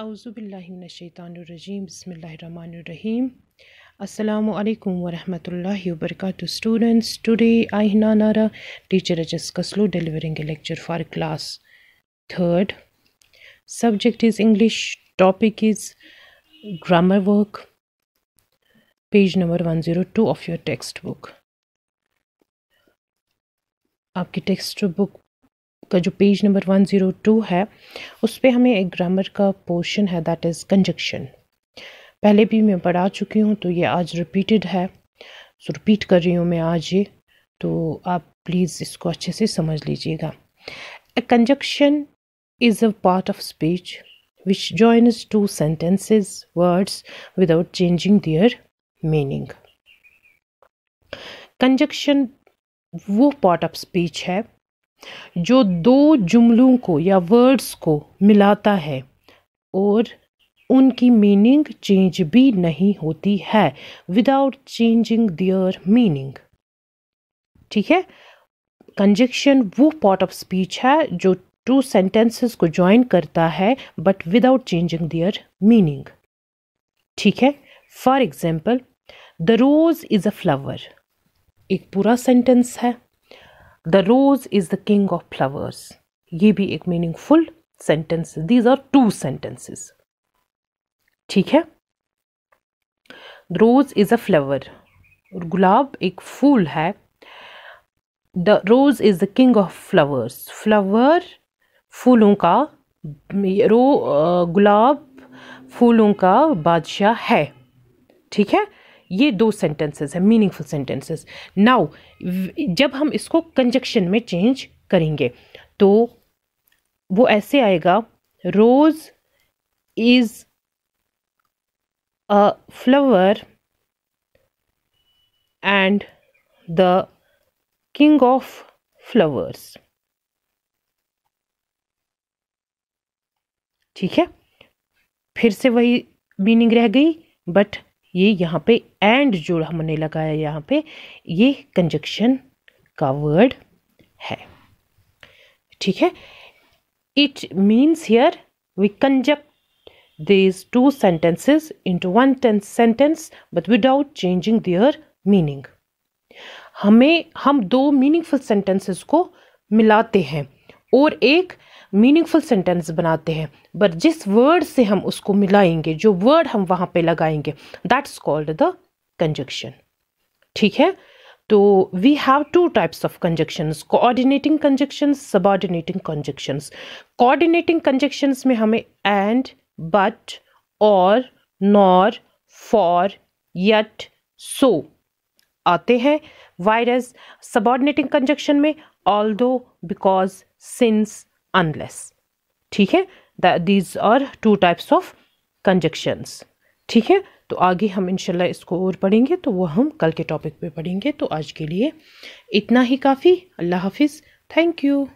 अज़ुबिल्लाशैतानरजीम बसमीम अल्लाम वरम वरक स्टूडेंट्स टुडे आई ना नारा टीचर एच एस कसलो delivering a lecture for class third subject is English topic is grammar work page number one zero two of your textbook आपकी textbook का जो page number one zero two है उस पर हमें एक grammar का पोर्शन है दैट इज़ कंजक्शन पहले भी मैं पढ़ा चुकी हूँ तो ये आज रिपीटेड है सो रिपीट कर रही हूँ मैं आज ये तो आप प्लीज़ इसको अच्छे से समझ लीजिएगा a conjunction is a part of speech which joins two sentences words without changing their meaning conjunction वो पार्ट ऑफ स्पीच है जो दो जुमलों को या वर्ड्स को मिलाता है और उनकी मीनिंग चेंज भी नहीं होती है विदाउट चेंजिंग दियर मीनिंग ठीक है कंजक्शन वो पार्ट ऑफ स्पीच है जो टू सेंटेंसेस को ज्वाइन करता है but without changing their meaning ठीक है for example the rose is a flower एक पूरा सेंटेंस है the rose is the king of flowers ये भी एक meaningful sentence these are two sentences ठीक है रोज इज अ फ्लावर और गुलाब एक फूल है the rose is the king of flowers flower फूलों का रो गुलाब फूलों का बादशाह है ठीक है ये दो सेंटेंसेस हैं मीनिंगफुल सेंटेंसेस नाउ जब हम इसको कंजक्शन में चेंज करेंगे तो वो ऐसे आएगा rose is a flower and the king of flowers ठीक है फिर से वही मीनिंग रह गई बट ये यहाँ पे एंड जो हमने लगाया यहाँ पे ये कंजक्शन का वर्ड है ठीक है it means here we conjunct these two sentences into one tense sentence but without changing their meaning हमें हम दो मीनिंगफुल सेंटेंसेस को मिलाते हैं और एक मीनिंगफुल सेंटेंस बनाते हैं बट जिस वर्ड से हम उसको मिलाएंगे जो वर्ड हम वहाँ पे लगाएंगे दैट्स कॉल्ड द कंजक्शन ठीक है तो we have two types of conjunctions coordinating conjunctions subordinating conjunctions coordinating conjunctions में हमें एंड बट और नॉर फॉर यट सो आते हैं वायरस सबॉर्डिनेटिंग कंजक्शन में although because since unless ठीक है these are two types of conjunctions ठीक है तो आगे हम इंशाल्लाह इसको और पढ़ेंगे तो वो हम कल के टॉपिक पे पढ़ेंगे तो आज के लिए इतना ही काफ़ी अल्लाह हाफिज़ थैंक यू